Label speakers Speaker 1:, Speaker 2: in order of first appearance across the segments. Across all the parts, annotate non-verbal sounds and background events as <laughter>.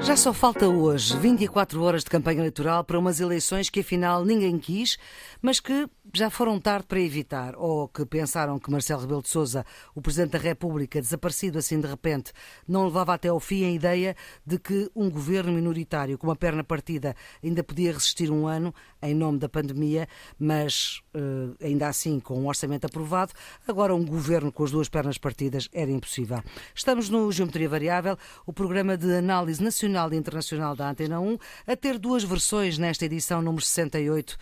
Speaker 1: Já só falta hoje 24 horas de campanha eleitoral para umas eleições que afinal ninguém quis, mas que já foram tarde para evitar, ou que pensaram que Marcelo Rebelo de Sousa, o Presidente da República, desaparecido assim de repente, não levava até ao fim a ideia de que um governo minoritário com uma perna partida ainda podia resistir um ano em nome da pandemia, mas uh, ainda assim com um orçamento aprovado, agora um governo com as duas pernas partidas era impossível. Estamos no Geometria Variável, o programa de análise nacional e internacional da Antena 1, a ter duas versões nesta edição número 68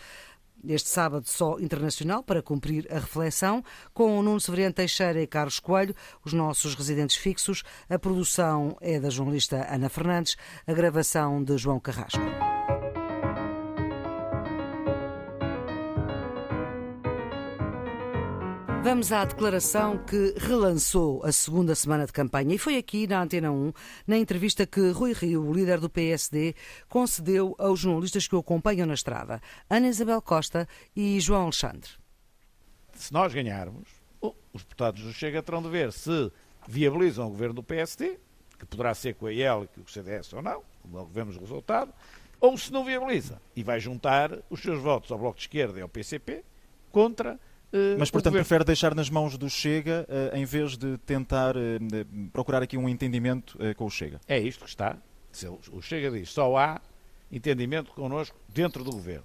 Speaker 1: este sábado só internacional para cumprir a reflexão, com o Nuno Severiano Teixeira e Carlos Coelho, os nossos residentes fixos. A produção é da jornalista Ana Fernandes, a gravação de João Carrasco. Vamos à declaração que relançou a segunda semana de campanha e foi aqui na Antena 1, na entrevista que Rui Rio, líder do PSD, concedeu aos jornalistas que o acompanham na estrada, Ana Isabel Costa e João Alexandre. Se nós ganharmos,
Speaker 2: os deputados do Chega terão de ver se viabilizam o governo do PSD, que poderá ser com a IEL e com o CDS ou não, logo é vemos o resultado, ou se não viabiliza e vai juntar os seus votos ao Bloco de Esquerda e ao PCP contra
Speaker 3: eh, Mas, portanto, governo. prefere deixar nas mãos do Chega eh, em vez de tentar eh, procurar aqui um entendimento com o Chega.
Speaker 2: É isto que está. O Chega diz só há entendimento connosco dentro do governo.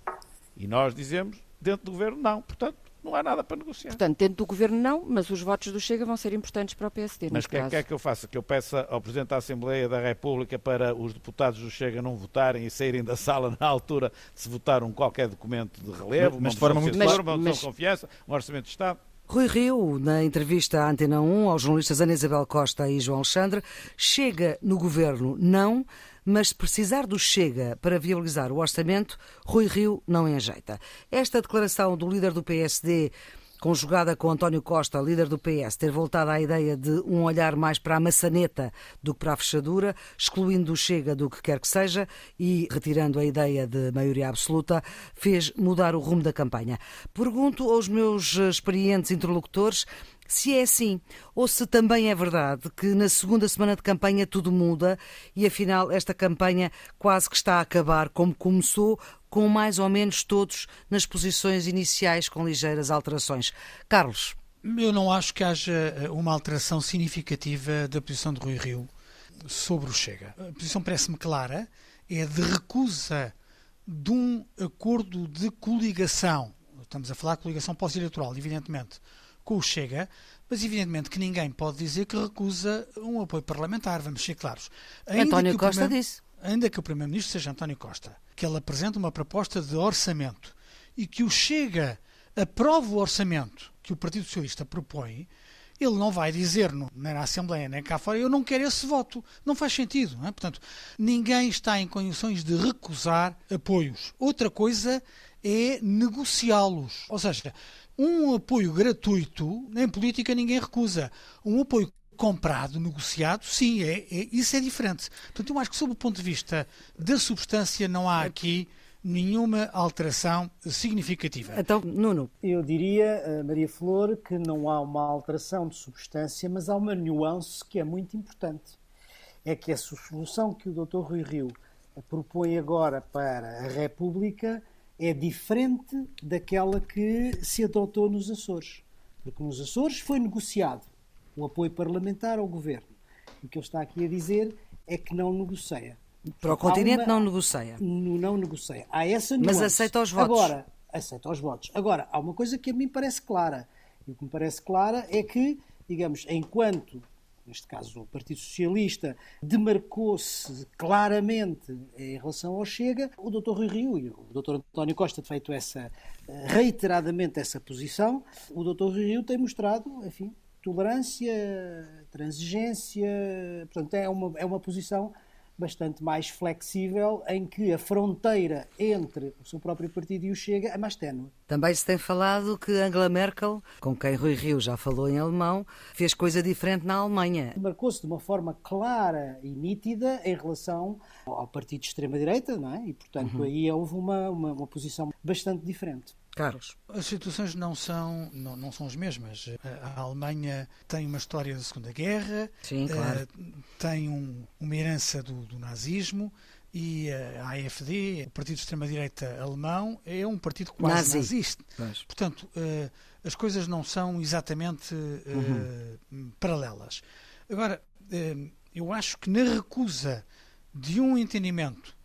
Speaker 2: E nós dizemos dentro do governo não. Portanto,
Speaker 3: não há nada para negociar. Portanto, dentro do governo não, mas
Speaker 1: os votos do Chega vão ser importantes para o PSD. Mas o que, é que, é que
Speaker 2: eu faço? Que eu peça ao Presidente da Assembleia da República para os deputados do Chega não votarem e saírem da sala na altura de se votar um qualquer documento de relevo, mas, mas de forma muito clara, uma mas, de confiança, um orçamento de Estado.
Speaker 1: Rui Rio, na entrevista à Antena 1 aos jornalistas Ana Isabel Costa e João Alexandre, chega no governo não, mas se precisar do Chega para viabilizar o orçamento, Rui Rio não enjeita. Esta declaração do líder do PSD conjugada com António Costa, líder do PS, ter voltado à ideia de um olhar mais para a maçaneta do que para a fechadura, excluindo o Chega do que quer que seja e retirando a ideia de maioria absoluta, fez mudar o rumo da campanha. Pergunto aos meus eh, experientes interlocutores se é assim, ou se também é verdade que na segunda semana de campanha tudo muda e afinal esta campanha quase que está a acabar como começou, com mais ou menos todos nas posições iniciais, com ligeiras alterações. Carlos. Eu não acho
Speaker 2: que haja eh, uma alteração significativa da posição de Rui Rio sobre o Chega. A posição parece-me clara, é de recusa de um acordo de coligação. Estamos a falar de coligação pós-eleitoral, evidentemente com o Chega, mas evidentemente que ninguém pode dizer que recusa um apoio parlamentar, vamos ser claros. Ainda António Costa primeiro, disse. Ainda que o Primeiro-Ministro seja António Costa, que ele apresente uma proposta de orçamento e que o Chega aprove o orçamento que o Partido Socialista propõe, ele não vai dizer, nem na Assembleia, nem cá fora, eu não quero esse voto. Não faz sentido. Não é? Portanto, ninguém está em condições de recusar apoios. Outra coisa é negociá-los. Ou seja, um apoio gratuito, em política ninguém recusa. Um apoio comprado, negociado, sim, é, é, isso é diferente. Portanto, eu acho que, sob o ponto de vista da substância, não há aqui nenhuma alteração significativa.
Speaker 3: Então, Nuno. Eu diria, eh, Maria Flor, que não há uma alteração de substância, mas há uma nuance que é muito importante. É que a solução que o Dr. Rui Rio propõe agora para a República é diferente daquela que se adotou nos Açores. Porque nos Açores foi negociado o apoio parlamentar ao governo. O que ele está aqui a dizer é que não negocia.
Speaker 1: Para o continente uma... não negocia.
Speaker 3: No, não negocia. Há essa nuance. Mas aceita os votos. Agora, aceita os votos. Agora, há uma coisa que a mim parece clara. E o que me parece clara é que, digamos, enquanto neste caso o Partido Socialista, demarcou-se claramente em relação ao Chega, o Dr. Rui Rio e o Dr. António Costa, de feito essa, eh, reiteradamente essa posição, o Dr. Rui Rio tem mostrado, enfim, tolerância, transigência, portanto é uma, é uma posição bastante mais flexível, em que a fronteira entre o seu próprio partido e
Speaker 1: o Chega é mais ténue. Também se tem falado que Angela Merkel, com quem Rui Rio já falou em alemão, fez coisa diferente na Alemanha. Marcou-se de uma forma clara e nítida
Speaker 3: em relação ao partido de extrema-direita, não é? E, portanto, uhum. aí houve uma, uma, uma posição bastante diferente. Carlos.
Speaker 2: As situações não são, não, não são as mesmas. A Alemanha tem uma história da Segunda Guerra, Sim, eh, claro. tem um, uma herança do, do nazismo, e eh, a AFD, o partido de extrema-direita alemão, é um partido quase Nazi. nazista. Portanto, eh, as coisas não são exatamente uhum. paralelas. Agora, eu acho que na recusa de um entendimento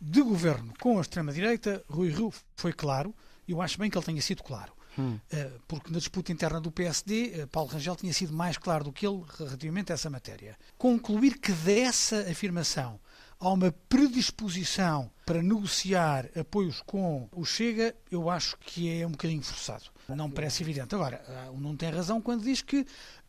Speaker 2: de governo com a extrema-direita, Rui Rio foi claro, eu acho bem que ele tenha sido claro. Hum. Eh, porque na disputa interna do PSD, eh, Paulo Rangel tinha sido mais claro do que ele relativamente a essa matéria. Concluir que dessa afirmação há uma predisposição para negociar apoios com o Chega, eu acho que é um bocadinho forçado. Não me parece evidente. Agora, ah, o Nuno tem razão quando diz que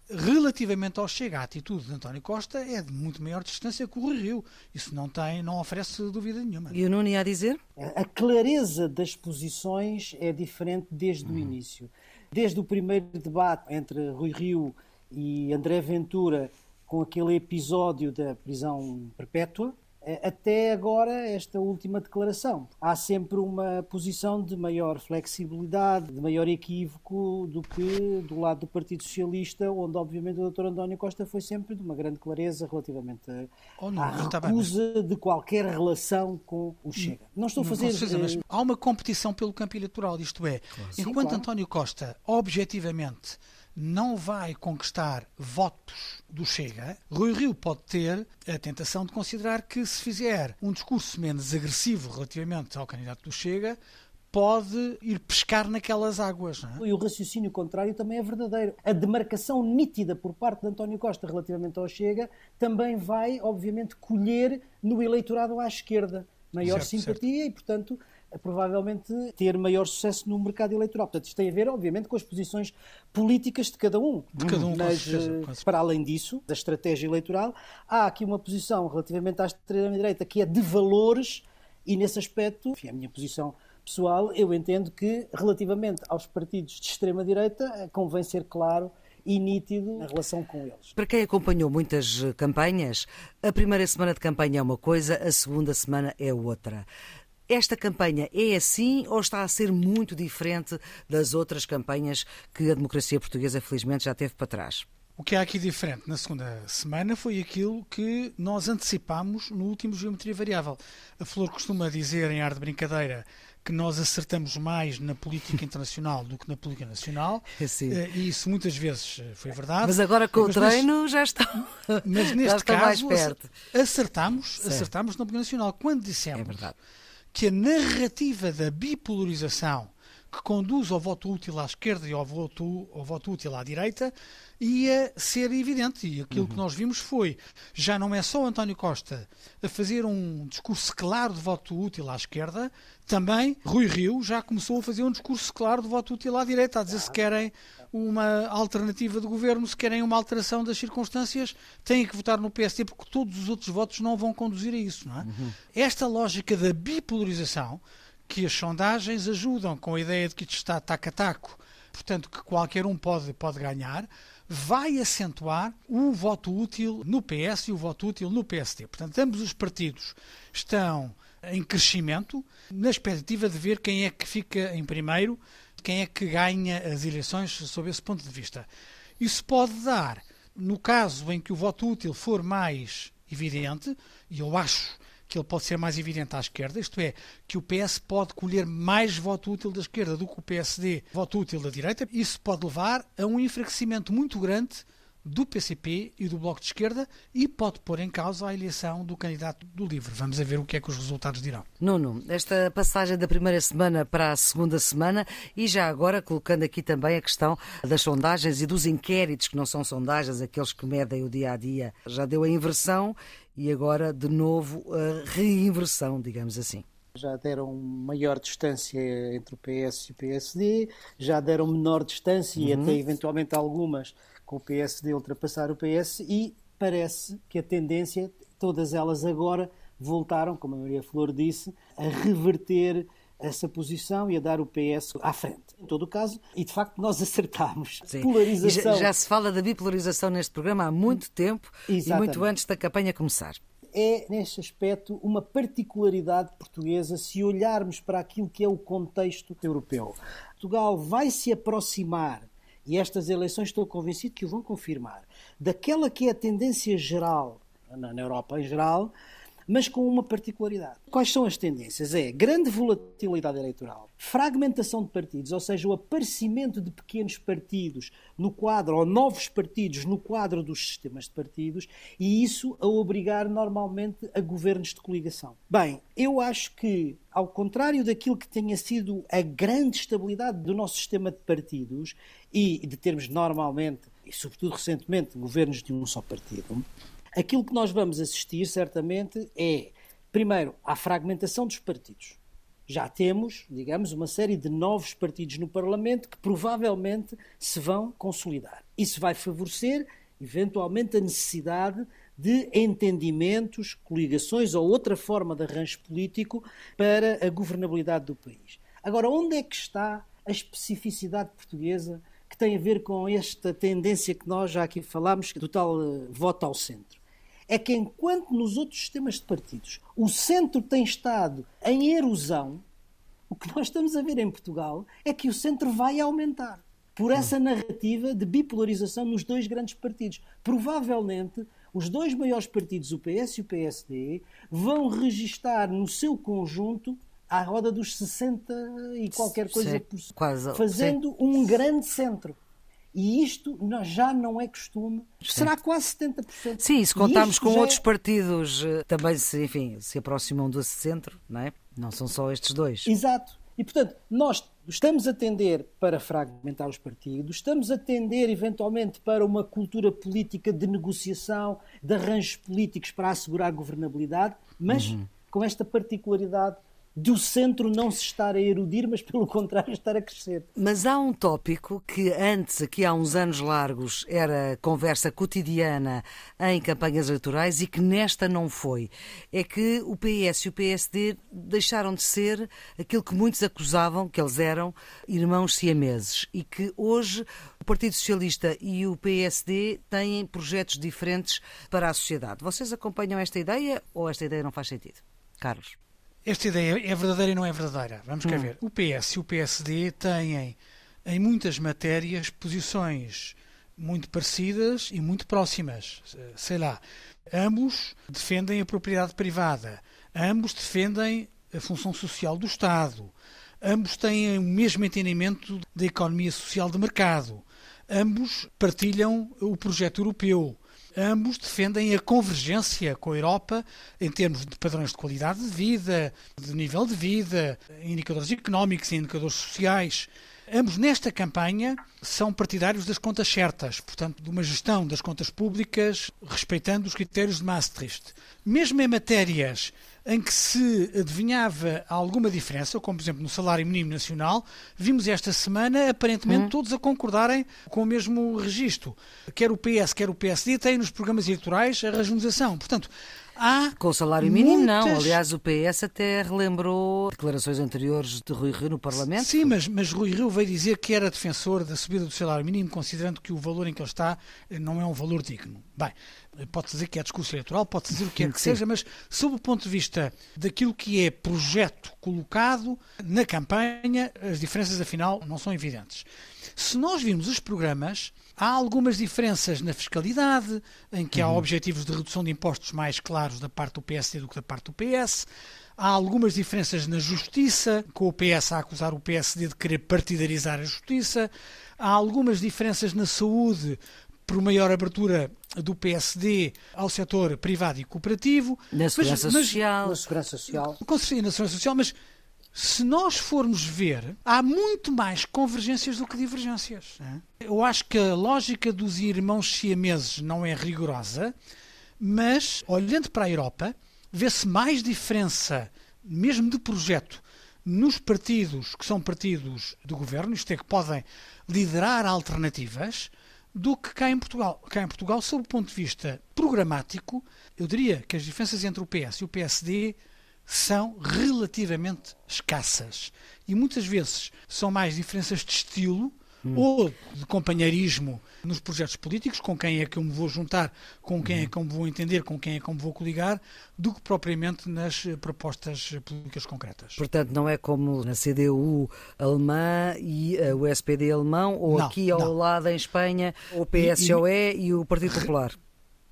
Speaker 2: Relativamente ao Chega, a atitude de António Costa é de muito maior distância que o Rio.
Speaker 3: Isso não tem, não oferece dúvida nenhuma.
Speaker 1: E o Nuno ia dizer? A clareza das
Speaker 3: posições é diferente desde hum. o início. Desde o primeiro debate entre Rui Rio e André Ventura, com aquele episódio da prisão perpétua, eh, até agora esta última declaração. Há sempre uma posição de maior flexibilidade, de maior equívoco do que do lado do Partido Socialista, onde obviamente o Dr. António Costa foi sempre de uma grande clareza relativamente oh,
Speaker 1: não, à recusa
Speaker 3: bem, de qualquer relação com o Chega. Não estou a fazer... Precisa, mas eh, há uma competição
Speaker 2: pelo campo eleitoral, isto é, claro. enquanto Sim, claro. António Costa, objetivamente não vai conquistar votos do Chega, Rui Rio pode ter a tentação de considerar que, se fizer um discurso menos agressivo relativamente ao candidato do Chega,
Speaker 3: pode ir pescar naquelas águas. É? E o raciocínio contrário também é verdadeiro. A demarcação nítida por parte de António Costa relativamente ao Chega também vai, obviamente, colher no eleitorado à esquerda maior certo, simpatia certo. e, portanto, provavelmente ter maior sucesso no mercado eleitoral. Portanto, isto tem a ver, obviamente, com as posições políticas de cada um. De cada um, Mas, certeza, para além disso, da estratégia eleitoral, há aqui uma posição relativamente à extrema-direita que é de valores e, nesse aspecto, enfim, a minha posição pessoal, eu entendo que, relativamente aos partidos de extrema-direita, eh, convém ser claro e
Speaker 1: nítido na relação com eles. Para quem acompanhou muitas eh, campanhas, a primeira semana de campanha é uma coisa, a segunda semana é outra. Esta campanha é assim ou está a ser muito diferente das outras campanhas que a democracia portuguesa, felizmente, já teve para trás?
Speaker 2: O que há aqui diferente na segunda semana foi aquilo que nós antecipámos no último Geometria Variável. A Flor costuma dizer, em ar de brincadeira, que nós acertamos mais na política <laughs> internacional do que na política nacional. <laughs> Sim. Eh, e isso muitas vezes eh, foi verdade. Mas agora com mas o treino já está. <laughs> Mas neste caso, mais perto. acertamos, acertamos na política nacional. Quando é dissemos. É verdade que a narrativa da bipolarização que conduz ao voto útil à esquerda e ao voto, ao voto útil à direita ia ser evidente. E aquilo uhum. que nós vimos foi, já não é só António Costa a fazer um discurso claro de voto útil à esquerda, também Rui Rio já começou a fazer um discurso claro de voto útil à direita, a dizer se querem uma alternativa de governo, se querem uma alteração das circunstâncias, têm que votar no PSD, porque todos os outros votos não vão conduzir a isso. Não é? Uhum. Esta lógica da bipolarização que as sondagens ajudam com a ideia de que isto está taco a taco, portanto que qualquer um pode, pode ganhar, vai acentuar o voto útil no PS e o voto útil no PSD. Portanto, ambos os partidos estão em crescimento, na expectativa de ver quem é que fica em primeiro, quem é que ganha as eleições sob esse ponto de vista. Isso pode dar, no caso em que o voto útil for mais evidente, e eu acho que ele pode ser mais evidente à esquerda, isto é, que o PS pode colher mais voto útil da esquerda do que o PSD voto útil da direita, isso pode levar a um enfraquecimento muito grande do PCP e do Bloco de Esquerda e pode pôr em causa a eleição do candidato do LIVRE. Vamos ver o que é que os resultados dirão.
Speaker 1: Nuno, esta passagem da primeira semana para a segunda semana e já agora colocando aqui também a questão das sondagens e dos inquéritos, que não são sondagens, aqueles que medem o dia a dia, já deu a inversão e agora, de novo, a reinversão, digamos assim.
Speaker 3: Já deram maior distância entre o PS e o PSD, já deram menor distância uhum. e até uhum. eventualmente algumas com o PSD ultrapassar o PS e parece que a tendência, todas elas agora voltaram, como a Maria Flor disse, a reverter essa posição e a dar o PS à frente. Em todo o caso, e de facto nós acertámos. Sim. Polarização. Já, já, se fala
Speaker 1: da bipolarização neste programa há muito tempo Exatamente. e muito antes da campanha começar é,
Speaker 3: neste aspecto, uma particularidade portuguesa se olharmos para aquilo que é o contexto europeu. Portugal vai se aproximar, e estas eleições estou convencido que o vão confirmar, daquela que é a tendência geral, na Europa em geral, mas com uma particularidade. Quais são as tendências? É grande volatilidade eleitoral, fragmentação de partidos, ou seja, o aparecimento de pequenos partidos no quadro, ou novos partidos no quadro dos sistemas de partidos, e isso a obrigar normalmente a governos de coligação. Bem, eu acho que, ao contrário daquilo que tenha sido a grande estabilidade do nosso sistema de partidos e de termos normalmente, e sobretudo recentemente, governos de um só partido, Aquilo que nós vamos assistir, certamente, é, primeiro, à fragmentação dos partidos. Já temos, digamos, uma série de novos partidos no Parlamento que provavelmente se vão consolidar. Isso vai favorecer, eventualmente, a necessidade de entendimentos, coligações ou outra forma de arranjo político para a governabilidade do país. Agora, onde é que está a especificidade portuguesa que tem a ver com esta tendência que nós já aqui falámos, do tal eh, voto ao centro? é que enquanto nos outros sistemas de partidos o centro tem estado em erosão, o que nós estamos a ver em Portugal é que o centro vai aumentar por essa narrativa de bipolarização nos dois grandes partidos. Provavelmente, os dois maiores partidos, o PS e o PSD, vão registar no seu conjunto à roda dos 60 e qualquer coisa, por,
Speaker 1: quase, fazendo
Speaker 3: sim. um grande centro. E isto já não é costume, será quase 70%. Sim, se contarmos com outros é...
Speaker 1: partidos eh, também se, enfim, se aproximam do centro, não é? Não são só estes dois. Exato. E, portanto,
Speaker 3: nós estamos a tender para fragmentar os partidos, estamos a tender, eventualmente, para uma cultura política de negociação, de arranjos políticos para assegurar governabilidade, mas uhum. com esta particularidade do centro não se estar a erudir, mas pelo
Speaker 1: contrário <laughs> estar a crescer. Mas há um tópico que antes, aqui há uns anos largos, era conversa cotidiana em campanhas eleitorais e que nesta não foi. É que o PS e o PSD deixaram de ser aquilo que muitos acusavam que eles eram irmãos siameses e que hoje o Partido Socialista e o PSD têm projetos diferentes para a sociedade. Vocês acompanham esta ideia ou esta ideia não faz sentido? Carlos
Speaker 2: esta ideia é
Speaker 1: verdadeira e não é verdadeira. Vamos cá hum. ver.
Speaker 2: O PS e o PSD têm, em muitas matérias, posições muito parecidas e muito próximas. Sei lá, ambos defendem a propriedade privada, ambos defendem a função social do Estado, ambos têm o mesmo entendimento da economia social de mercado, ambos partilham o projeto europeu ambos defendem a convergência com a Europa em termos de padrões de qualidade de vida, de nível de vida, indicadores económicos e indicadores sociais. Ambos nesta campanha são partidários das contas certas, portanto, de uma gestão das contas públicas respeitando os critérios de Maastricht. Mesmo em matérias em que se adivinhava alguma diferença, como por exemplo no salário mínimo nacional, vimos esta semana aparentemente uhum. todos a concordarem com o mesmo registro. Quer o PS, quer o PSD têm nos programas eleitorais a regionalização. Portanto, Há com o salário mínimo, muitas... não. Aliás,
Speaker 1: o PS até relembrou declarações anteriores de Rui Rio no Parlamento. Sim,
Speaker 2: mas, mas Rui Rio veio dizer que era defensor da subida do salário mínimo, considerando que o valor em que ele está eh, não é um valor digno. Bem, pode dizer que é discurso eleitoral, pode dizer o que é que seja, mas sob o ponto de vista daquilo que é projeto colocado na campanha, as diferenças afinal não são evidentes. Se nós virmos os programas, há algumas diferenças na fiscalidade, em que há uhum. objetivos de redução de impostos mais claros da parte do PSD do que da parte do PS. Há algumas diferenças na justiça, com o PS a acusar o PSD de querer partidarizar a justiça. Há algumas diferenças na saúde, por maior abertura do PSD ao setor privado e cooperativo. Na segurança mas, mas, social. Na segurança social. Com certeza, na segurança social, mas se nós formos ver, há muito mais convergências do que divergências. Eu acho que a lógica dos irmãos siameses não é rigorosa, mas, olhando para a Europa, vê-se mais diferença, mesmo de projeto, nos partidos que são partidos do governo, isto é, que podem liderar alternativas, do que cá em Portugal. Cá em Portugal, sob o ponto de vista programático, eu diria que as diferenças entre o PS e o PSD são relativamente escassas. E muitas vezes são mais diferenças de estilo hum. ou de companheirismo nos projetos políticos, com quem é que eu me vou juntar, com quem hum. é que eu me vou entender, com quem é que eu me vou coligar, do que propriamente nas eh, propostas políticas concretas.
Speaker 1: Portanto, não é como na CDU alemã e eh, o SPD alemão, ou não, aqui ao não. lado em Espanha, o PSOE e, e... e o Partido Popular.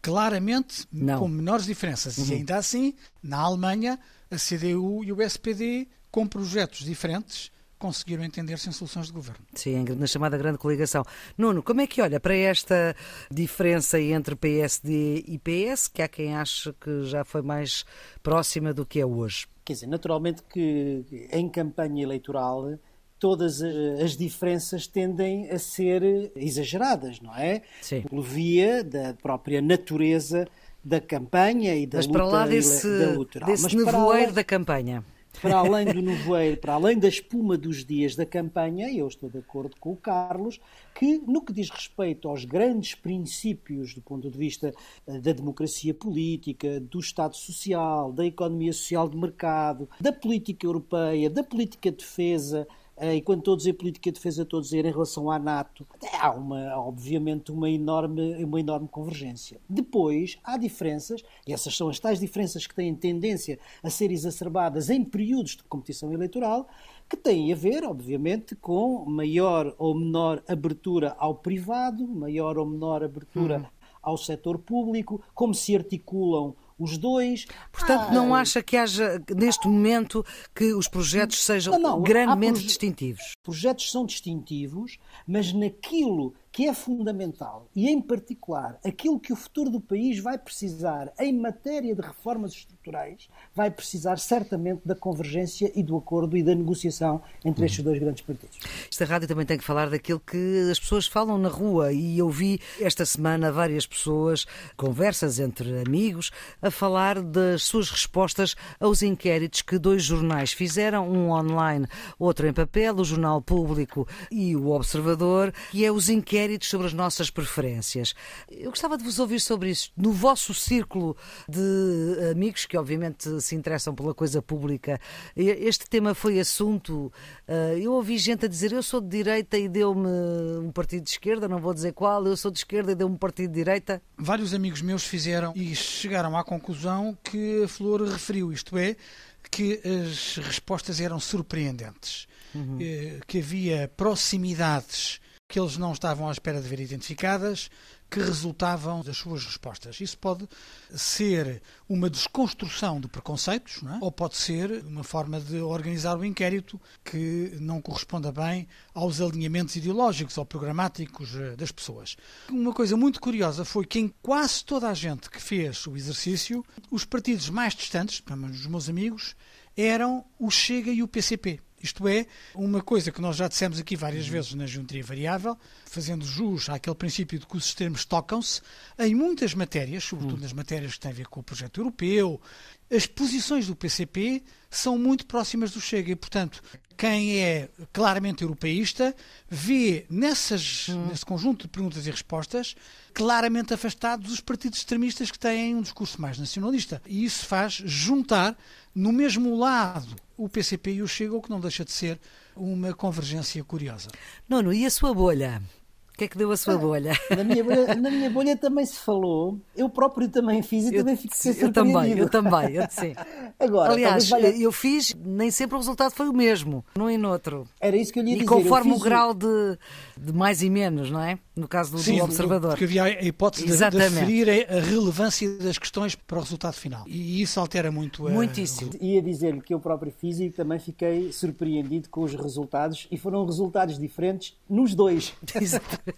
Speaker 1: Claramente, não. com
Speaker 2: menores diferenças. Uhum. E ainda assim, na Alemanha, a CDU e o SPD, com projetos diferentes, conseguiram entender sem -se soluções de governo.
Speaker 1: Sim, na chamada grande coligação. Nuno, como é que olha para esta diferença entre PSD e PS, que há quem ache que já foi mais próxima do que é hoje?
Speaker 3: Quer dizer, naturalmente que em campanha eleitoral todas as diferenças tendem a ser exageradas, não é? Sim. Por via da própria natureza da campanha e da Mas luta para lá desse, desse Mas nevoeiro lá... da campanha para além do nevoeiro, para além da espuma dos dias da campanha, eu estou de acordo com o Carlos, que no que diz respeito aos grandes princípios do ponto de vista eh, da democracia política, do Estado social, da economia social de mercado, da política europeia, da política de defesa, enquanto eh, estou a dizer política de defesa, estou a dizer em relação à NATO, há uma, obviamente uma enorme, uma enorme convergência. Depois, há diferenças, e essas são as tais diferenças que têm tendência a ser exacerbadas em períodos de competição eleitoral, que têm a ver, obviamente, com maior ou menor abertura ao privado, maior ou menor abertura uhum. ao setor público, como se articulam os dois. Portanto, ah. não acha que haja, neste momento, que os projetos sejam não, não, grandemente proje... distintivos? Projetos são distintivos, mas naquilo que é fundamental e, em particular, aquilo que o futuro do país vai precisar em matéria de reformas estruturais, vai precisar certamente da convergência e do acordo e da negociação entre estes dois grandes
Speaker 1: partidos. Esta rádio também tem que falar daquilo que as pessoas falam na rua e eu vi esta semana várias pessoas, conversas entre amigos, a falar das suas respostas aos inquéritos que dois jornais fizeram, um online, outro em papel, o Jornal Público e o Observador, e é os inquéritos sobre as nossas preferências. Eu gostava de vos ouvir sobre isso. No vosso círculo de amigos, que obviamente se interessam pela coisa pública, este tema foi assunto. Eh, eu ouvi gente a dizer: eu sou de direita e deu-me um partido de esquerda, não vou dizer qual, eu sou de esquerda e deu-me um partido de direita. Vários amigos meus fizeram e chegaram à conclusão que a Flor
Speaker 2: referiu, isto é, que as respostas eram surpreendentes, uhum. Eh, que havia proximidades que eles não estavam à espera de ver identificadas, que resultavam das suas respostas. Isso pode ser uma desconstrução de preconceitos, é? ou pode ser uma forma de organizar o inquérito que não corresponda bem aos alinhamentos ideológicos ou programáticos eh, das pessoas. Uma coisa muito curiosa foi que em quase toda a gente que fez o exercício, os partidos mais distantes, pelo menos os meus amigos, eram o Chega e o PCP. Isto é, uma coisa que nós já dissemos aqui várias vezes na geometria variável, fazendo jus àquele princípio de que os extremos tocam-se, em muitas matérias, sobretudo hum. nas matérias que têm a ver com o projeto europeu, as posições do PCP são muito próximas do Chega e, portanto, quem é claramente europeísta vê nessas, hum. nesse conjunto de perguntas e respostas claramente afastados os partidos extremistas que têm um discurso mais nacionalista. E isso faz juntar no mesmo lado o PCP e o Chega, o que não deixa de ser uma
Speaker 3: convergência curiosa. Nono, e a sua bolha? O que
Speaker 1: é que deu a sua ah, bolha?
Speaker 3: Na minha bolha, na
Speaker 1: minha bolha também se falou, eu próprio também fiz e eu, também fiquei surpreendido. Eu também, eu também, eu, sim. <laughs> Agora, Aliás, valha... Eh, eu fiz, nem sempre o resultado foi o mesmo, num e noutro. Era isso que eu lhe ia e dizer. E conforme o grau de, de, mais e menos, não é? No caso do, sim, do observador. havia a
Speaker 2: hipótese Exatamente. de aferir a relevância das questões para o resultado final. E isso altera muito
Speaker 3: a... Muitíssimo. Ia dizer-lhe que eu próprio fiz e também fiquei surpreendido com os resultados e foram resultados diferentes nos dois. <laughs> Exatamente.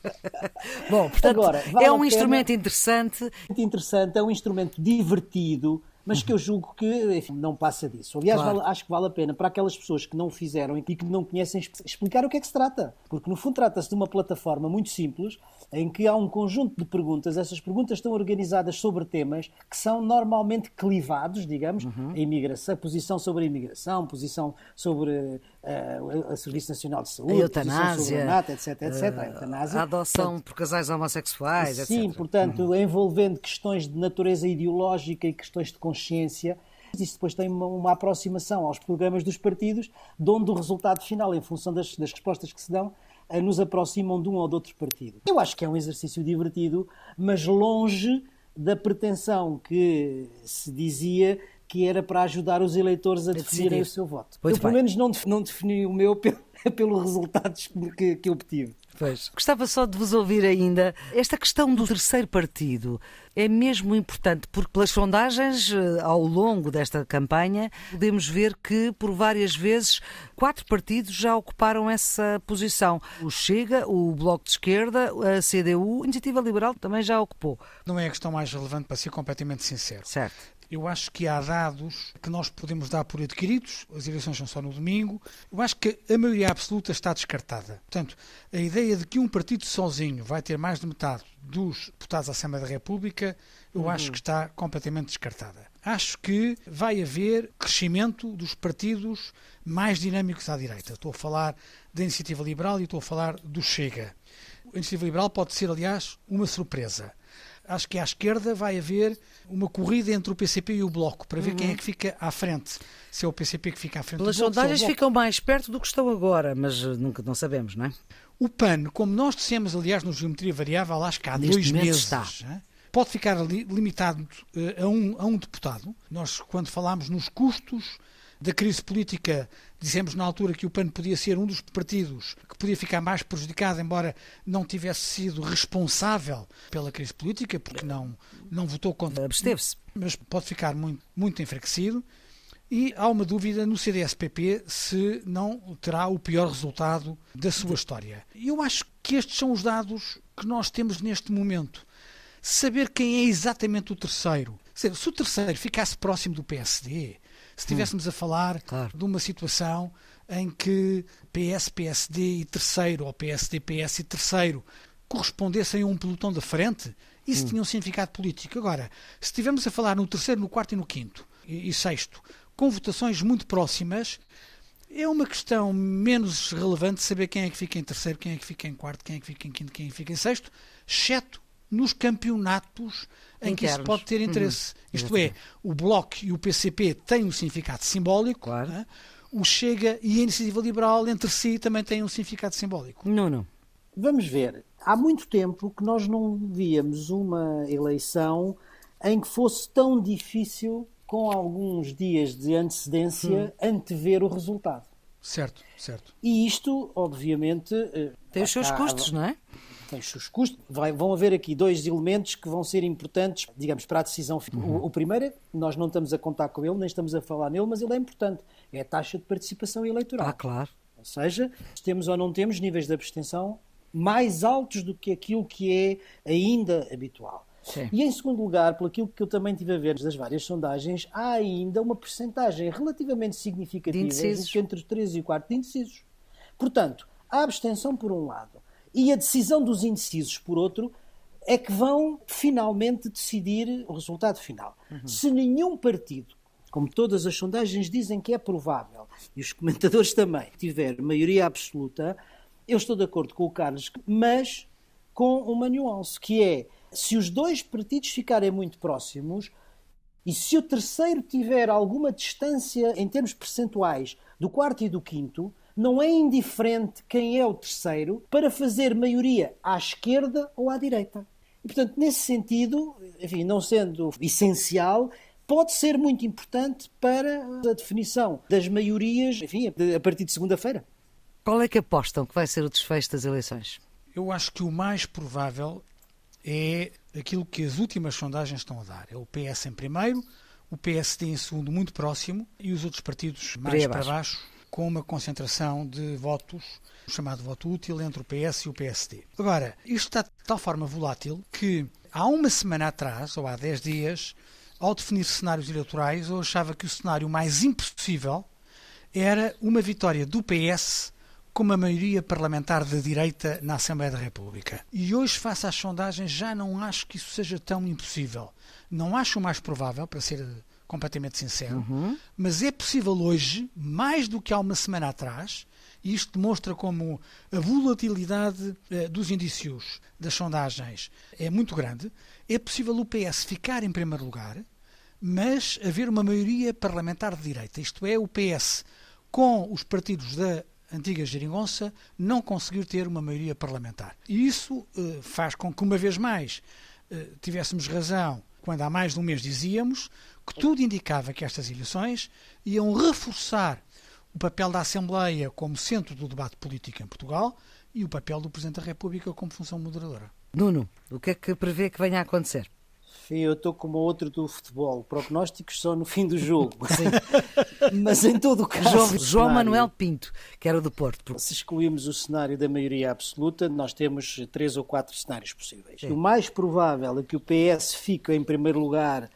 Speaker 3: Bom, portanto, Agora, vale é um instrumento interessante. interessante, é um instrumento divertido mas uhum. que eu julgo que enfim, não passa disso. Aliás, claro. vale, acho que vale a pena para aquelas pessoas que não o fizeram e que não conhecem explicar o que é que se trata. Porque, no fundo, trata-se de uma plataforma muito simples em que há um conjunto de perguntas. Essas perguntas estão organizadas sobre temas que são normalmente clivados, digamos, uhum. a imigração, a posição sobre a imigração, posição sobre uh, o Serviço Nacional
Speaker 1: de Saúde, a eutanásia, o NATO, etc, etc. Uh, a, eh, a adoção portanto, por casais homossexuais, sim, etc. Sim, portanto,
Speaker 3: uhum. envolvendo questões de natureza ideológica e questões de consciência. Isso depois tem uma, uma, aproximação aos programas dos partidos, de onde o resultado final, em função das, das respostas que se dão, eh, nos aproximam de um ou de outro partido. Eu acho que é um exercício divertido, mas longe da pretensão que se dizia que era para ajudar os eleitores a, a definirem decidir. o seu voto. eu, bem. pelo
Speaker 1: menos, não, não defini o meu <laughs> pelo, pelo resultado que, que obtive. Pois. Gostava só de vos ouvir ainda. Esta questão do terceiro partido é mesmo importante, porque pelas sondagens eh, ao longo desta campanha podemos ver que, por várias vezes, quatro partidos já ocuparam essa posição. O Chega, o Bloco de Esquerda, a CDU, a Iniciativa Liberal também já ocupou. Não é a questão mais relevante para ser completamente sincero. Certo. Eu acho que há dados
Speaker 2: que nós podemos dar por adquiridos, as eleições são só no domingo. Eu acho que a maioria absoluta está descartada. Portanto, a ideia de que um partido sozinho vai ter mais de metade dos deputados à Assembleia da República, eu uhum. acho que está completamente descartada. Acho que vai haver crescimento dos partidos mais dinâmicos à direita. Estou a falar da Iniciativa Liberal e estou a falar do Chega. A Iniciativa Liberal pode ser, aliás, uma surpresa acho que à esquerda vai haver uma corrida entre o PCP e o Bloco, para ver uhum. quem é que fica à frente. Se é o PCP que fica à frente Pelas do Bloco. As é sondagens ficam
Speaker 1: mais perto do que estão agora, mas eh, nunca não sabemos, não é?
Speaker 2: O PAN, como nós dissemos, aliás, no Geometria Variável, acho que há Neste dois meses. Está. Pode ficar limitado eh, a um, a um deputado. Nós, quando falámos nos custos da crise política, dizemos na altura que o PAN podia ser um dos partidos que podia ficar mais prejudicado, embora não tivesse sido responsável pela crise política, porque não, não votou contra. Absteve-se. Mas pode ficar muito, muito enfraquecido. E há uma dúvida no CDSPP se não terá o pior resultado da sua história. Eu acho que estes são os dados que nós temos neste momento. Saber quem é exatamente o terceiro. Se o terceiro ficasse próximo do PSD, se estivéssemos hum. a falar claro. de uma situação em que PS, PSD e terceiro, ou PSD, PS e terceiro, correspondessem a um pelotão da frente, isso hum. tinha um significado político. Agora, se estivermos a falar no terceiro, no quarto e no quinto, e, e sexto, com votações muito próximas, é uma questão menos relevante saber quem é que fica em terceiro, quem é que fica em quarto, quem é que fica em quinto, quem é que fica em sexto, exceto nos campeonatos em que isso pode ter interesse. Uhum. Isto é, o Bloco e o PCP têm um significado simbólico. Claro. Né? O Chega e a Iniciativa Liberal entre si também têm
Speaker 3: um significado simbólico. Não, não. Vamos ver. Há muito tempo que nós não víamos uma eleição em que fosse tão difícil, com alguns dias de antecedência, hum. antever o resultado. Certo, certo. E isto, obviamente. Eh, Tem os seus custos, não é? seus custos. Vai, vão haver aqui dois elementos que vão ser importantes, digamos, para a decisão. Uhum. O, o primeiro é nós não estamos a contar com ele, nem estamos a falar nele, mas ele é importante. É a taxa de participação eleitoral. Ah, claro. Ou seja, temos ou não temos níveis de abstenção mais altos do que aquilo que é ainda habitual. Sim. E em segundo lugar, pelo aquilo que eu também tive a ver das várias sondagens, há ainda uma percentagem relativamente significativa entre 3 e 4 de indecisos. Portanto, a abstenção por um lado, e a decisão dos indecisos, por outro, é que vão finalmente decidir o resultado final. Uhum. Se nenhum partido, como todas as sondagens dizem que é provável, e os comentadores <laughs> também, tiver maioria absoluta, eu estou de acordo com o Carlos, mas com uma nuance, que é se os dois partidos ficarem muito próximos e se o terceiro tiver alguma distância em termos percentuais do quarto e do quinto, não é indiferente quem é o terceiro para fazer maioria à esquerda ou à direita. E, portanto, nesse sentido, enfim, não sendo essencial, pode ser muito importante para a definição das maiorias, enfim, a partir de segunda-feira. Qual é que
Speaker 1: apostam que vai ser o desfecho das eleições?
Speaker 2: Eu acho que o mais provável é aquilo que as últimas sondagens estão a dar. É o PS em primeiro, o PSD em segundo, muito próximo, e os outros partidos mais para baixo, com uma concentração de votos, o chamado voto útil, entre o PS e o PSD. Agora, isto está de tal forma volátil que há uma semana atrás, ou há 10 dias, ao definir cenários eleitorais, eu achava que o cenário mais impossível era uma vitória do PS com uma maioria parlamentar de direita na Assembleia da República. E hoje, face às sondagens, já não acho que isso seja tão impossível. Não acho o mais provável, para ser completamente sincero, uhum. mas é possível hoje, mais do que há uma semana atrás, e isto demonstra como a volatilidade eh, dos indícios das sondagens é muito grande, é possível o PS ficar em primeiro lugar, mas haver uma maioria parlamentar de direita, isto é, o PS com os partidos da antiga geringonça não conseguir ter uma maioria parlamentar. E isso eh, faz com que, uma vez mais, eh, tivéssemos razão quando há mais de um mês dizíamos que tudo indicava que estas eleições iam reforçar o papel da Assembleia como centro do debate político em Portugal e o papel do Presidente da República como função moderadora. Nuno, o que é que prevê que
Speaker 1: venha a acontecer?
Speaker 3: Sim, eu estou como outro do futebol. Prognósticos só no fim do jogo. <laughs> <laughs>
Speaker 1: Mas em todo o caso. João, João Manuel Pinto, que era do Porto. Porque... Se excluímos
Speaker 3: o cenário da maioria absoluta, nós temos três ou quatro cenários possíveis. Sim. O mais provável é que o PS fique em primeiro lugar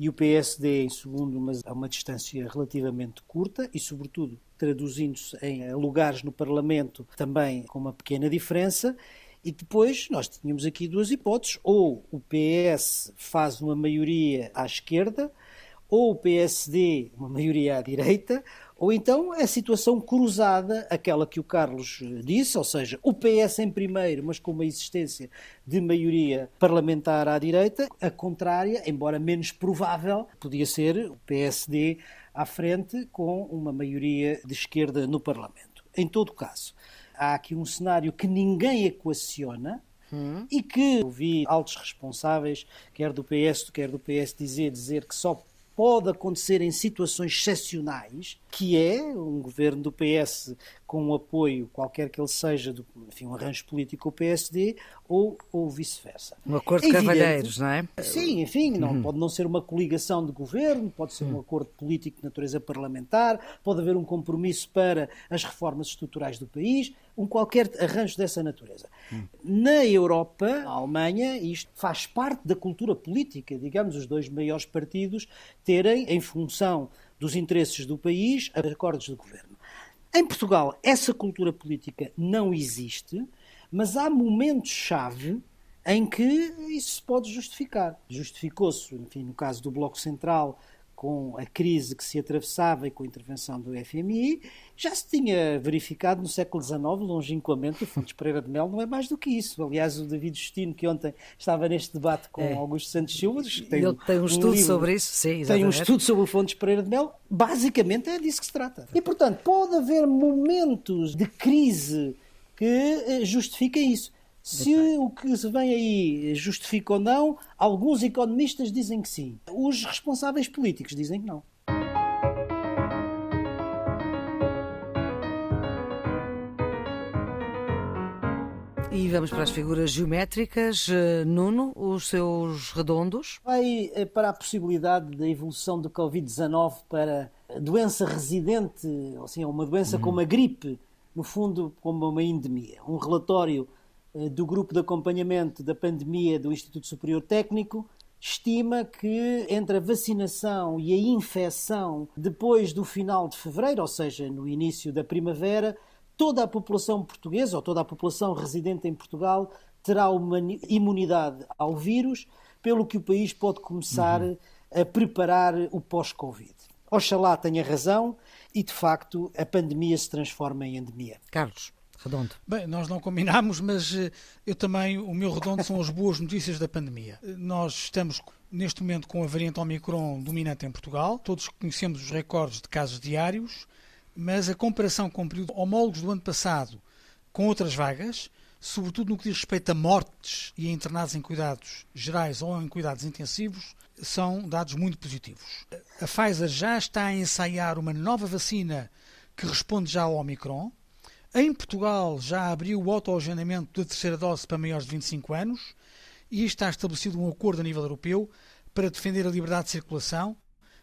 Speaker 3: e o PSD em segundo, mas a uma distância relativamente curta e, sobretudo, traduzindo-se em eh, lugares no Parlamento também com uma pequena diferença. E depois nós tínhamos aqui duas hipóteses: ou o PS faz uma maioria à esquerda, ou o PSD uma maioria à direita, ou então a é situação cruzada, aquela que o Carlos disse, ou seja, o PS em primeiro, mas com uma existência de maioria parlamentar à direita, a contrária, embora menos provável, podia ser o PSD à frente com uma maioria de esquerda no Parlamento. Em todo caso, há aqui um cenário que ninguém equaciona, Hum. e que ouvi altos responsáveis, quer do PS, quer do PS, dizer, dizer que só pode acontecer em situações excepcionais, que é um governo do PS com um apoio, qualquer que ele seja, do, enfim, um arranjo político ao PSD, ou, ou vice-versa.
Speaker 1: Um acordo de é cavalheiros, não é?
Speaker 3: Sim, enfim, não, uhum. pode não ser uma coligação de governo, pode ser uhum. um acordo político de natureza parlamentar, pode haver um compromisso para as reformas estruturais do país, um qualquer arranjo dessa natureza. Uhum. Na Europa, na Alemanha, isto faz parte da cultura política, digamos, os dois maiores partidos terem, em função dos interesses do país a acordos de governo. Em Portugal, essa cultura política não existe, mas há momentos-chave em que isso se pode justificar. Justificou-se, enfim, no caso do Bloco Central, com a crise que se atravessava e com a intervenção do FMI, já se tinha verificado no século XIX, longínquamente, o Fontes Pereira de Mel não é mais do que isso. Aliás, o David Justino, que ontem estava neste debate com é. Augusto Santos Silva, tem, Ele tem um, um estudo livro, sobre isso, sim, exatamente. Tem um estudo sobre o Fontes Pereira de Mel, basicamente é disso que se trata. E, portanto, pode haver momentos de crise que eh, justifiquem isso se o que se vem aí justifica ou não, alguns economistas dizem que sim. Os responsáveis políticos dizem que não.
Speaker 1: E vamos para as figuras geométricas. Eh, Nuno, os seus redondos? Vai eh, para a possibilidade da evolução do Covid-19
Speaker 3: para doença residente, ou assim, uma doença uhum. como a gripe, no fundo, como uma endemia. Um relatório eh, do Grupo de Acompanhamento da Pandemia do Instituto Superior Técnico estima que entre a vacinação e a infecção depois do final de fevereiro, ou seja, no início da primavera, toda a população portuguesa ou toda a população residente em Portugal terá uma imunidade ao vírus, pelo que o país pode começar uhum. a preparar o pós-Covid. Oxalá tenha razão e, de facto, a pandemia se transforma em endemia. Carlos redondo?
Speaker 2: Bem, nós não combinámos, mas eh, eu também, o meu redondo são as boas notícias da pandemia. Eh, nós estamos neste momento com a variante Omicron dominante em Portugal, todos conhecemos os recordes de casos diários, mas a comparação com o período homólogos do ano passado com outras vagas, sobretudo no que diz respeito a mortes e a internados em cuidados gerais ou em cuidados intensivos, são dados muito positivos. A Pfizer já está a ensaiar uma nova vacina que responde já ao Omicron, em Portugal já abriu o autoagendamento da terceira dose para maiores de 25 anos e está estabelecido um acordo a nível europeu para defender a liberdade de circulação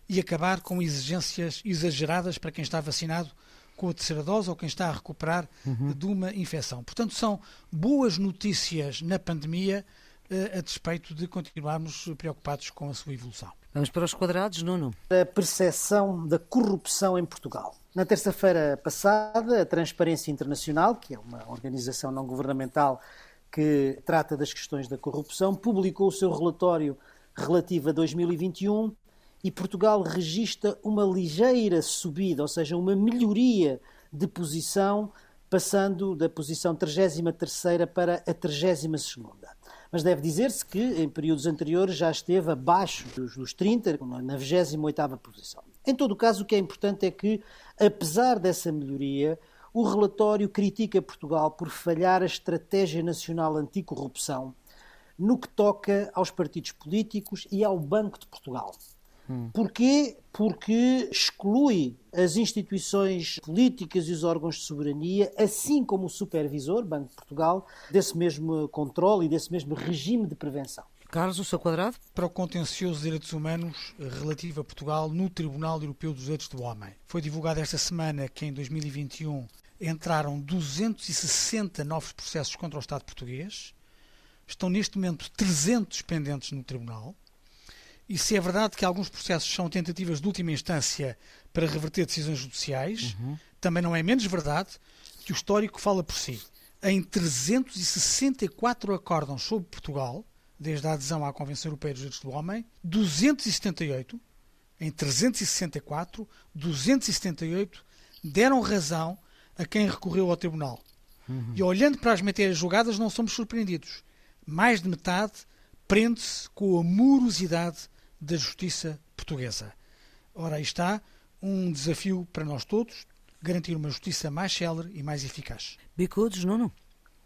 Speaker 2: e acabar com exigências exageradas para quem está vacinado com a terceira dose ou quem está a recuperar uhum. de uma infecção. Portanto, são boas notícias na pandemia eh, a despeito de
Speaker 1: continuarmos preocupados com a sua evolução. Vamos para os quadrados, Nuno. A percepção
Speaker 3: da corrupção em Portugal. Na terça-feira passada, a Transparência Internacional, que é uma organização não governamental que trata das questões da corrupção, publicou o seu relatório relativo a 2021 e Portugal registra uma ligeira subida, ou seja, uma melhoria de posição, passando da posição 33 para a 32 mas deve dizer-se que em períodos anteriores já esteve abaixo dos, dos 30, na 28 posição. Em todo o caso, o que é importante é que, apesar dessa melhoria, o relatório critica Portugal por falhar a estratégia nacional anticorrupção no que toca aos partidos políticos e ao Banco de Portugal. Porquê? Porque exclui as instituições políticas e os órgãos de soberania, assim como o supervisor, Banco de Portugal, desse mesmo controle e desse mesmo regime de prevenção.
Speaker 2: Carlos, o seu quadrado? Para o contencioso de direitos humanos eh, relativo a Portugal no Tribunal Europeu dos Direitos do Homem. Foi divulgado esta semana que em 2021 entraram 260 novos processos contra o Estado português. Estão neste momento 300 pendentes no Tribunal. E se é verdade que alguns processos são tentativas de última instância para reverter decisões judiciais, uhum. também não é menos verdade que o histórico fala por si. Em 364 acórdãos sobre Portugal, desde a adesão à Convenção Europeia dos Direitos do Homem, 278, em 364, 278 deram razão a quem recorreu ao Tribunal. Uhum. E olhando para as matérias julgadas, não somos surpreendidos. Mais de metade prende-se com a morosidade da justiça portuguesa. Ora, aí está um desafio para nós todos, garantir uma justiça mais célere e mais eficaz. Bicudos,
Speaker 3: Nuno?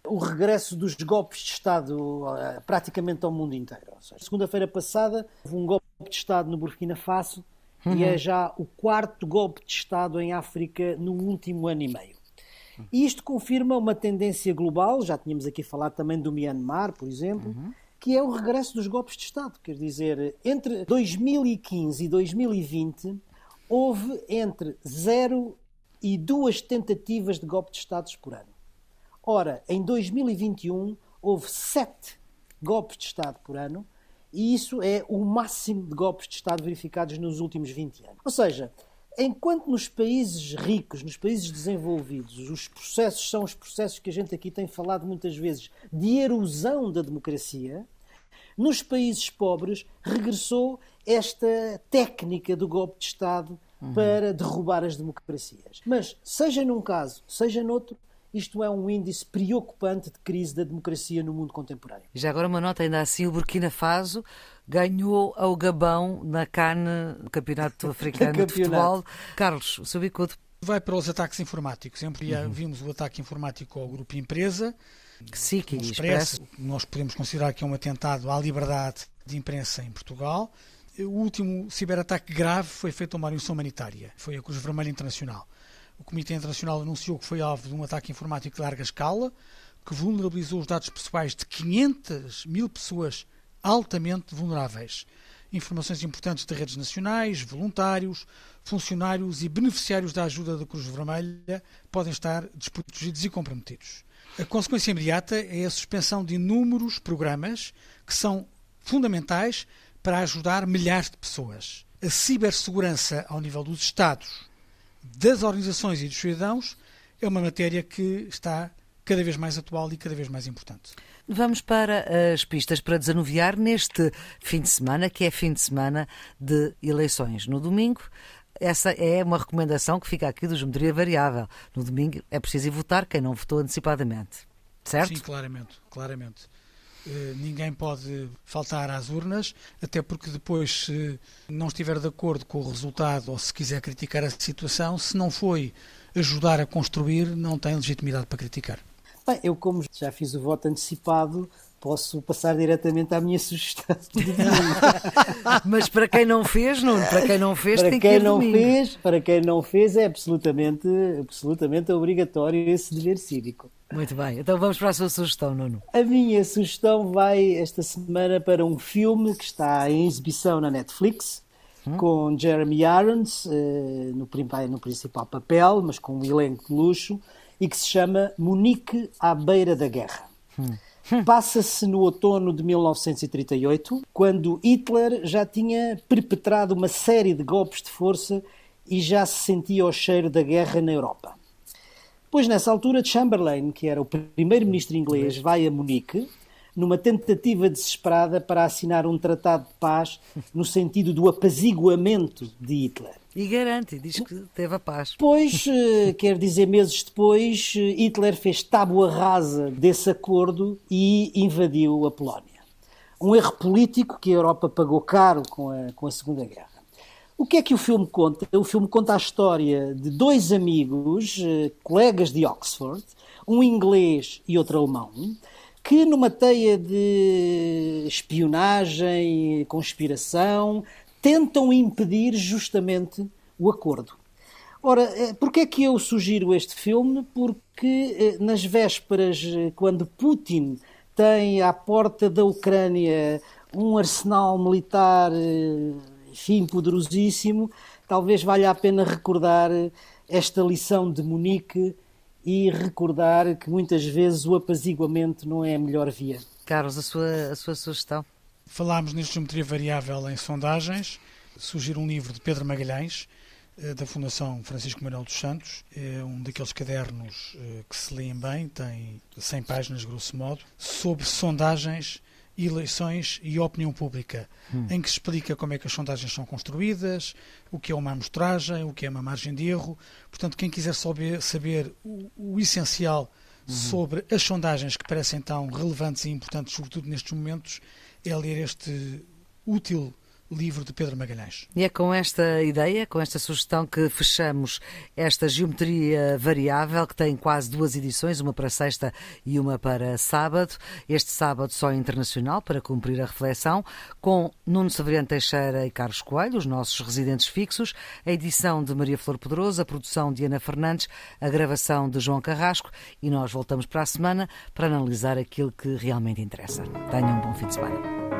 Speaker 3: O regresso dos golpes de Estado eh, praticamente ao mundo inteiro. Segunda-feira passada houve um golpe de Estado no Burkina Faso uhum. e é já o quarto golpe de Estado em África no último ano e meio. E isto confirma uma tendência global, já tínhamos aqui falado também do Myanmar, por exemplo, uhum que é o regresso dos golpes de Estado. Quer dizer, entre 2015 e 2020, houve entre zero e duas tentativas de golpe de Estado por ano. Ora, em 2021, houve sete golpes de Estado por ano, e isso é o máximo de golpes de Estado verificados nos últimos 20 anos. Ou seja, enquanto nos países ricos, nos países desenvolvidos, os processos são os processos que a gente aqui tem falado muitas vezes de erosão da democracia, nos países pobres regressou esta técnica do golpe de Estado uhum. para derrubar as democracias. Mas, seja num caso, seja noutro, isto é um índice preocupante de crise da democracia no mundo contemporâneo.
Speaker 1: Já agora uma nota ainda assim, o Burkina Faso ganhou ao Gabão na CAN, no Campeonato <laughs> Africano campeonato. de Futebol. Carlos, o seu bicudo. Vai para os ataques informáticos. Sempre uhum. vimos o ataque informático ao
Speaker 2: grupo empresa, que sim, que expresso. expresso. Nós podemos considerar que é um atentado à liberdade de imprensa em Portugal. O último ciberataque grave foi feito a uma organização humanitária, foi a Cruz Vermelha Internacional. O Comitê Internacional anunciou que foi alvo de um ataque informático de larga escala, que vulnerabilizou os dados pessoais de 500 mil pessoas altamente vulneráveis. Informações importantes de redes nacionais, voluntários, funcionários e beneficiários da ajuda da Cruz Vermelha podem estar desprotegidos e comprometidos. A consequência imediata é a suspensão de inúmeros programas que são fundamentais para ajudar milhares de pessoas. A cibersegurança ao nível dos Estados das organizações e dos cidadãos é uma matéria que está cada vez mais atual e cada vez mais importante.
Speaker 1: Vamos para as pistas para desanuviar neste fim de semana, que é fim de semana de eleições. No domingo, essa é uma recomendação que fica aqui do Geometria Variável. No domingo é preciso ir votar quem não votou antecipadamente.
Speaker 2: Certo? Sim, claramente, claramente. Eh, ninguém pode faltar às urnas, até porque depois, se não estiver de acordo com o resultado ou se quiser criticar a situação, se não foi ajudar a construir, não tem legitimidade para criticar.
Speaker 3: Bem, eu, como já fiz o voto antecipado, posso passar diretamente à minha sugestão. <laughs> Mas para quem não fez, Nuno, para quem não fez, para tem quem que ir não domingo. fez, Para quem não fez, é absolutamente, absolutamente obrigatório esse dever cívico.
Speaker 1: Muito bem, então vamos para a sua sugestão, Nuno.
Speaker 3: A minha sugestão vai esta semana para um filme que está em exibição na Netflix, hum? com Jeremy Irons eh, no, no principal papel, mas com um elenco de luxo, e que se chama Munique à Beira da Guerra.
Speaker 1: Hum.
Speaker 3: <laughs> Passa-se no outono de 1938, quando Hitler já tinha perpetrado uma série de golpes de força e já se sentia o cheiro da guerra na Europa. Pois nessa altura, Chamberlain, que era o primeiro-ministro inglês, vai a Munique numa tentativa desesperada para assinar um tratado de paz no sentido do apaziguamento de Hitler. E garante, diz que teve a paz. Pois, eh, quer dizer, meses depois, eh, Hitler fez tábua rasa desse acordo e invadiu a Polónia. Um erro político que a Europa pagou caro com a, com a Segunda Guerra. O que é que o filme conta? O filme conta a história de dois amigos, eh, colegas de Oxford, um inglês e outro alemão, que numa teia de espionagem, conspiração, tentam impedir justamente o acordo. Ora, eh, porquê é que eu sugiro este filme? Porque eh, nas vésperas, quando Putin tem à porta da Ucrânia um arsenal militar fim poderosíssimo, talvez valha a pena recordar esta lição de Munique e recordar que muitas vezes o apaziguamento não é a melhor via. Carlos, a sua, a sua sugestão? Falámos neste geometria variável em sondagens, Surgiu um livro de Pedro Magalhães, eh,
Speaker 2: da Fundação Francisco Manuel dos Santos, é um daqueles cadernos eh, que se leem bem, tem 100 páginas, grosso modo, sobre sondagens eleições e opinião pública, hum. em que se explica como é que as sondagens são construídas, o que é uma amostragem, o que é uma margem de erro. Portanto, quem quiser saber, saber o, o essencial uhum. sobre as sondagens que parecem tão relevantes e importantes, sobretudo nestes momentos, é ler este útil livro de Pedro Magalhães.
Speaker 1: E é com esta ideia, com esta sugestão que fechamos esta geometria variável que tem quase duas edições, uma para sexta e uma para sábado. Este sábado só internacional para cumprir a reflexão com Nuno Severiano Teixeira e Carlos Coelho, os nossos residentes fixos, a edição de Maria Flor Pedroso, a produção de Ana Fernandes, a gravação de João Carrasco e nós voltamos para a semana para analisar aquilo que realmente interessa. Tenham um bom fim de semana.